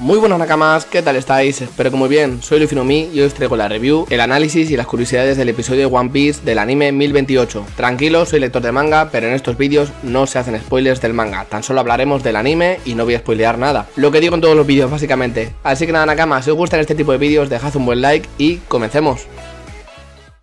Muy buenas nakamas, ¿qué tal estáis? Espero que muy bien, soy Mi y hoy os traigo la review, el análisis y las curiosidades del episodio de One Piece del anime 1028. Tranquilo, soy lector de manga, pero en estos vídeos no se hacen spoilers del manga, tan solo hablaremos del anime y no voy a spoilear nada, lo que digo en todos los vídeos básicamente. Así que nada nakamas, si os gustan este tipo de vídeos dejad un buen like y comencemos.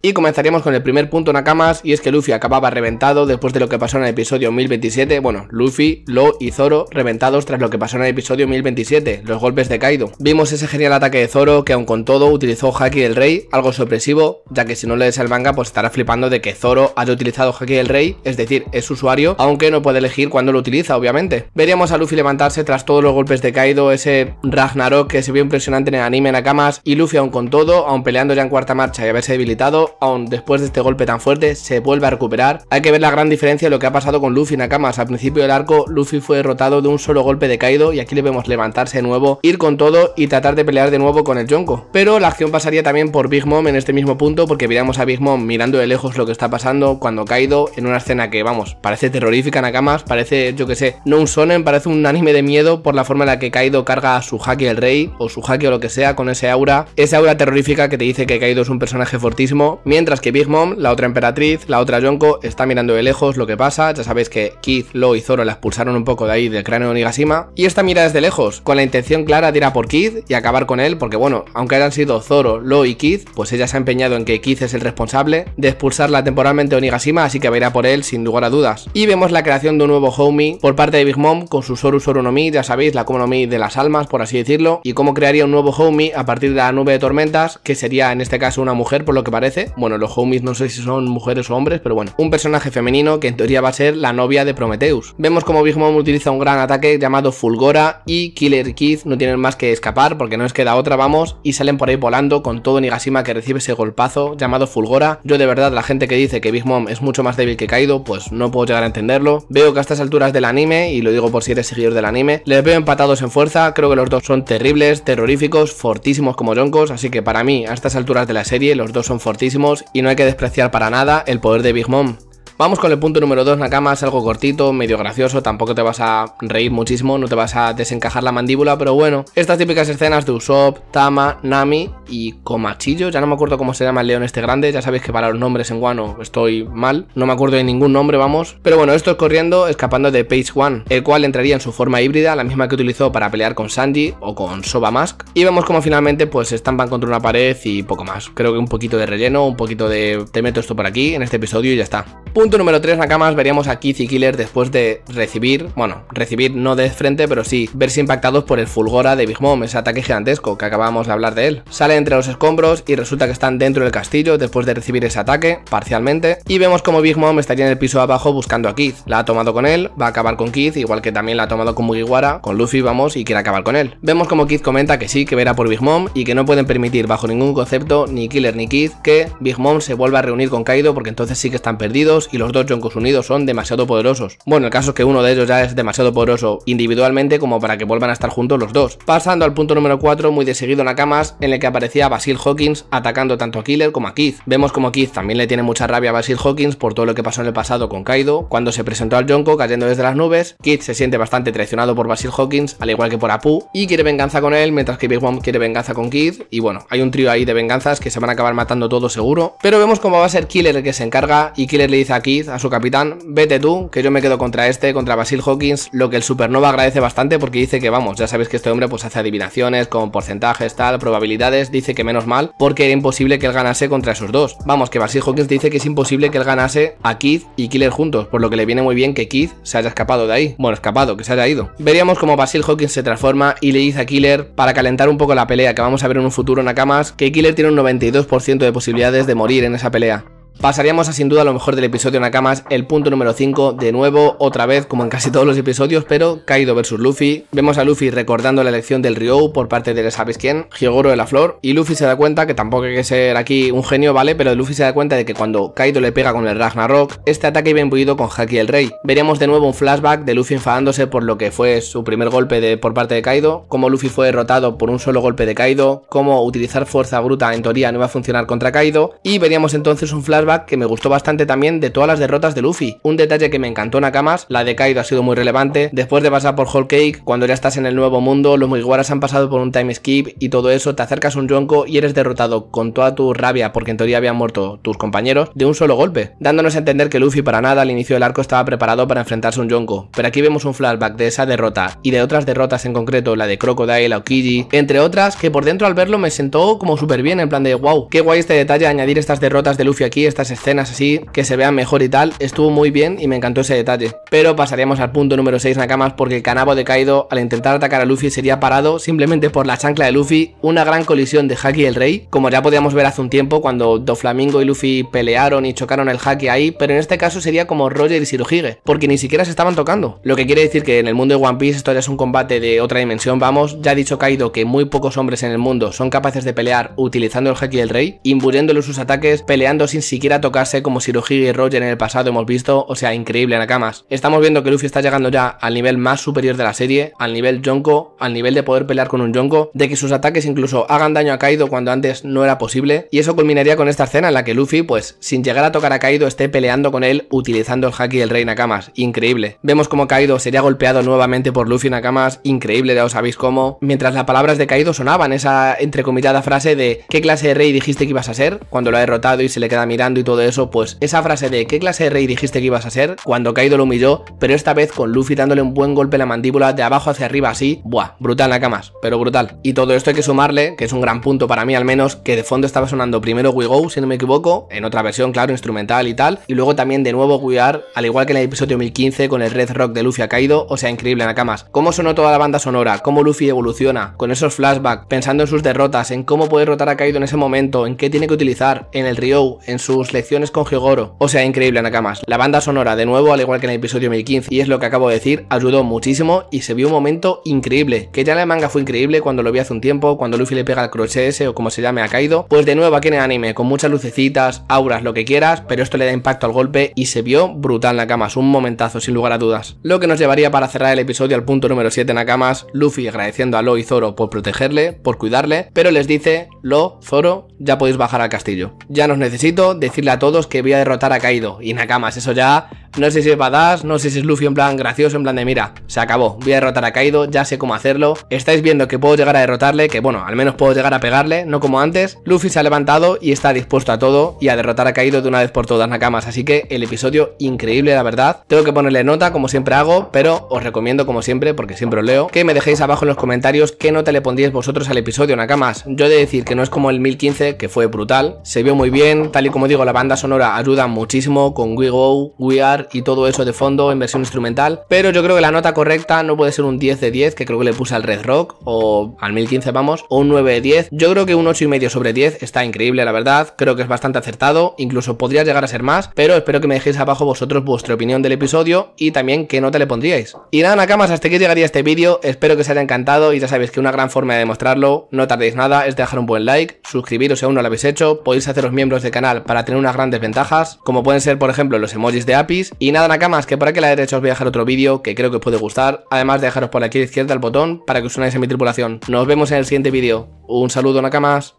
Y comenzaríamos con el primer punto Nakamas y es que Luffy acababa reventado después de lo que pasó en el episodio 1027. Bueno, Luffy, Lo y Zoro reventados tras lo que pasó en el episodio 1027, los golpes de Kaido. Vimos ese genial ataque de Zoro que aun con todo utilizó Haki del Rey, algo sorpresivo, ya que si no lees el manga pues estará flipando de que Zoro haya utilizado Haki del Rey, es decir, es usuario, aunque no puede elegir cuándo lo utiliza, obviamente. Veríamos a Luffy levantarse tras todos los golpes de Kaido, ese Ragnarok que se vio impresionante en el anime Nakamas y Luffy aun con todo, aun peleando ya en cuarta marcha y haberse debilitado, aún después de este golpe tan fuerte, se vuelve a recuperar. Hay que ver la gran diferencia de lo que ha pasado con Luffy y Nakamas. Al principio del arco, Luffy fue derrotado de un solo golpe de Kaido y aquí le vemos levantarse de nuevo, ir con todo y tratar de pelear de nuevo con el Yonko. Pero la acción pasaría también por Big Mom en este mismo punto porque miramos a Big Mom mirando de lejos lo que está pasando cuando Kaido en una escena que, vamos, parece terrorífica Nakamas, parece, yo que sé, no un sonen, parece un anime de miedo por la forma en la que Kaido carga a su haki el rey o su haki o lo que sea con ese aura, esa aura terrorífica que te dice que Kaido es un personaje fortísimo mientras que Big Mom, la otra emperatriz, la otra Yonko, está mirando de lejos lo que pasa, ya sabéis que Keith, Lo y Zoro la expulsaron un poco de ahí del cráneo de Onigashima, y esta mira desde lejos, con la intención clara de ir a por Keith y acabar con él, porque bueno, aunque hayan sido Zoro, Lo y Keith, pues ella se ha empeñado en que Keith es el responsable de expulsarla temporalmente de Onigashima, así que va por él sin lugar a dudas. Y vemos la creación de un nuevo homie por parte de Big Mom con su Soru Soru no Mi, ya sabéis, la Komo Mi de las almas, por así decirlo, y cómo crearía un nuevo homie a partir de la nube de tormentas, que sería en este caso una mujer por lo que parece, bueno, los homies no sé si son mujeres o hombres, pero bueno. Un personaje femenino que en teoría va a ser la novia de Prometheus. Vemos como Big Mom utiliza un gran ataque llamado Fulgora y Killer Keith no tienen más que escapar porque no les queda otra, vamos, y salen por ahí volando con todo Nigashima que recibe ese golpazo llamado Fulgora. Yo de verdad, la gente que dice que Big Mom es mucho más débil que Kaido, pues no puedo llegar a entenderlo. Veo que a estas alturas del anime, y lo digo por si eres seguidor del anime, les veo empatados en fuerza, creo que los dos son terribles, terroríficos, fortísimos como Joncos, así que para mí, a estas alturas de la serie, los dos son fortísimos y no hay que despreciar para nada el poder de Big Mom, Vamos con el punto número 2, Nakama, es algo cortito, medio gracioso, tampoco te vas a reír muchísimo, no te vas a desencajar la mandíbula, pero bueno, estas típicas escenas de Usopp, Tama, Nami y Comachillo, ya no me acuerdo cómo se llama el león este grande, ya sabéis que para los nombres en Guano estoy mal, no me acuerdo de ningún nombre, vamos, pero bueno, esto es corriendo, escapando de Page One, el cual entraría en su forma híbrida, la misma que utilizó para pelear con Sandy o con Soba Mask, y vemos como finalmente pues se estampan contra una pared y poco más, creo que un poquito de relleno, un poquito de te meto esto por aquí en este episodio y ya está. Punto Punto número 3, Nakamas, veríamos a Keith y Killer después de recibir, bueno, recibir no de frente, pero sí verse impactados por el Fulgora de Big Mom, ese ataque gigantesco que acabamos de hablar de él. Sale entre los escombros y resulta que están dentro del castillo después de recibir ese ataque, parcialmente, y vemos como Big Mom estaría en el piso abajo buscando a Keith. La ha tomado con él, va a acabar con Keith, igual que también la ha tomado con Mugiwara, con Luffy, vamos, y quiere acabar con él. Vemos como Keith comenta que sí, que verá por Big Mom y que no pueden permitir bajo ningún concepto, ni Killer ni Keith, que Big Mom se vuelva a reunir con Kaido porque entonces sí que están perdidos y los dos Joncos unidos son demasiado poderosos. Bueno, el caso es que uno de ellos ya es demasiado poderoso individualmente como para que vuelvan a estar juntos los dos. Pasando al punto número 4, muy de seguido en Nakamas, en el que aparecía Basil Hawkins atacando tanto a Killer como a Keith. Vemos como Keith también le tiene mucha rabia a Basil Hawkins por todo lo que pasó en el pasado con Kaido, cuando se presentó al Jonco cayendo desde las nubes, Keith se siente bastante traicionado por Basil Hawkins, al igual que por Apu, y quiere venganza con él, mientras que Big Mom quiere venganza con Keith, y bueno, hay un trío ahí de venganzas que se van a acabar matando todos seguro, pero vemos cómo va a ser Killer el que se encarga, y Killer le dice a Keith, a su capitán, vete tú, que yo me quedo contra este, contra Basil Hawkins, lo que el Supernova agradece bastante porque dice que vamos, ya sabéis que este hombre pues hace adivinaciones con porcentajes, tal, probabilidades, dice que menos mal, porque era imposible que él ganase contra esos dos. Vamos, que Basil Hawkins dice que es imposible que él ganase a Keith y Killer juntos, por lo que le viene muy bien que Keith se haya escapado de ahí. Bueno, escapado, que se haya ido. Veríamos cómo Basil Hawkins se transforma y le dice a Killer, para calentar un poco la pelea que vamos a ver en un futuro, Nakamas, que Killer tiene un 92% de posibilidades de morir en esa pelea. Pasaríamos a sin duda a lo mejor del episodio Nakamas, el punto número 5, de nuevo, otra vez, como en casi todos los episodios, pero Kaido versus Luffy. Vemos a Luffy recordando la elección del Ryo por parte de ¿sabes quién? Hyogoro de la Flor, y Luffy se da cuenta, que tampoco hay que ser aquí un genio, ¿vale? Pero Luffy se da cuenta de que cuando Kaido le pega con el Ragnarok, este ataque iba imbuido con Haki el Rey. Veríamos de nuevo un flashback de Luffy enfadándose por lo que fue su primer golpe de, por parte de Kaido, cómo Luffy fue derrotado por un solo golpe de Kaido, cómo utilizar fuerza bruta en teoría no iba a funcionar contra Kaido, y veríamos entonces un flashback que me gustó bastante también de todas las derrotas de Luffy. Un detalle que me encantó Nakamas, la de Kaido ha sido muy relevante. Después de pasar por Whole Cake, cuando ya estás en el nuevo mundo, los Mugiwaras han pasado por un time skip y todo eso, te acercas a un Yonko y eres derrotado con toda tu rabia porque en teoría habían muerto tus compañeros de un solo golpe, dándonos a entender que Luffy para nada al inicio del arco estaba preparado para enfrentarse a un Yonko. Pero aquí vemos un flashback de esa derrota y de otras derrotas en concreto, la de Crocodile, Aokiji, entre otras, que por dentro al verlo me sentó como súper bien, en plan de wow, qué guay este detalle añadir estas derrotas de Luffy aquí, estas escenas así, que se vean mejor y tal, estuvo muy bien y me encantó ese detalle. Pero pasaríamos al punto número 6, Nakamas, porque el canabo de Kaido, al intentar atacar a Luffy, sería parado simplemente por la chancla de Luffy, una gran colisión de Haki y el Rey, como ya podíamos ver hace un tiempo cuando Doflamingo y Luffy pelearon y chocaron el Haki ahí, pero en este caso sería como Roger y Shirohige, porque ni siquiera se estaban tocando. Lo que quiere decir que en el mundo de One Piece esto ya es un combate de otra dimensión, vamos, ya ha dicho Kaido que muy pocos hombres en el mundo son capaces de pelear utilizando el Haki del Rey, imbuyéndole sus ataques, peleando sin siquiera a tocarse como Shirohige y Roger en el pasado hemos visto, o sea, increíble Nakamas. Estamos viendo que Luffy está llegando ya al nivel más superior de la serie, al nivel Yonko, al nivel de poder pelear con un Yonko, de que sus ataques incluso hagan daño a Kaido cuando antes no era posible, y eso culminaría con esta escena en la que Luffy, pues, sin llegar a tocar a Kaido, esté peleando con él utilizando el haki del Rey Nakamas, increíble. Vemos como Kaido sería golpeado nuevamente por Luffy Nakamas, increíble, ya os sabéis cómo, mientras las palabras de Kaido sonaban esa entrecomitada frase de ¿qué clase de rey dijiste que ibas a ser? cuando lo ha derrotado y se le queda mirando y todo eso, pues esa frase de ¿qué clase de rey dijiste que ibas a ser? Cuando Kaido lo humilló, pero esta vez con Luffy dándole un buen golpe en la mandíbula de abajo hacia arriba así, buah, brutal Nakamas, pero brutal. Y todo esto hay que sumarle, que es un gran punto para mí al menos, que de fondo estaba sonando primero We Go, si no me equivoco, en otra versión, claro, instrumental y tal, y luego también de nuevo Are, al igual que en el episodio 1015 con el Red Rock de Luffy a Kaido, o sea, increíble Nakamas. Cómo sonó toda la banda sonora, cómo Luffy evoluciona, con esos flashbacks, pensando en sus derrotas, en cómo puede derrotar a Kaido en ese momento, en qué tiene que utilizar, en el Ryo, en sus lecciones con Hyogoro. O sea, increíble Nakamas. La banda sonora, de nuevo, al igual que en el episodio 1015, y es lo que acabo de decir, ayudó muchísimo y se vio un momento increíble. Que ya en el manga fue increíble cuando lo vi hace un tiempo, cuando Luffy le pega el crochet ese o como se llame ha caído Pues de nuevo aquí en anime, con muchas lucecitas, auras, lo que quieras, pero esto le da impacto al golpe y se vio brutal Nakamas, un momentazo sin lugar a dudas. Lo que nos llevaría para cerrar el episodio al punto número 7 Nakamas, Luffy agradeciendo a Lo y Zoro por protegerle, por cuidarle, pero les dice, Lo, Zoro, ya podéis bajar al castillo. Ya nos necesito, decir decirle a todos que voy a derrotar a Kaido y Nakamas. Eso ya no sé si es badass, no sé si es Luffy en plan gracioso, en plan de mira, se acabó, voy a derrotar a Kaido, ya sé cómo hacerlo. Estáis viendo que puedo llegar a derrotarle, que bueno, al menos puedo llegar a pegarle, no como antes. Luffy se ha levantado y está dispuesto a todo y a derrotar a Kaido de una vez por todas Nakamas, así que el episodio increíble, la verdad. Tengo que ponerle nota, como siempre hago, pero os recomiendo, como siempre, porque siempre os leo, que me dejéis abajo en los comentarios qué nota le pondríais vosotros al episodio, Nakamas. Yo he de decir que no es como el 1015, que fue brutal, se vio muy bien, tal y como digo, la banda sonora ayuda muchísimo con We Go, We Are y todo eso de fondo en versión instrumental, pero yo creo que la nota correcta no puede ser un 10 de 10, que creo que le puse al Red Rock, o al 1015 vamos, o un 9 de 10. Yo creo que un 8,5 sobre 10 está increíble, la verdad, creo que es bastante acertado, incluso podría llegar a ser más, pero espero que me dejéis abajo vosotros vuestra opinión del episodio y también no nota le pondríais. Y nada, Nakamas, hasta que llegaría este vídeo, espero que os haya encantado y ya sabéis que una gran forma de demostrarlo, no tardéis nada, es dejar un buen like, suscribiros si aún no lo habéis hecho, podéis hacer los miembros del canal para tener unas grandes ventajas, como pueden ser por ejemplo los emojis de APIs y nada, Nakamas, que por aquí a la derecha os voy a dejar otro vídeo que creo que os puede gustar. Además, de dejaros por aquí a la izquierda el botón para que os unáis a mi tripulación. Nos vemos en el siguiente vídeo. Un saludo, Nakamas.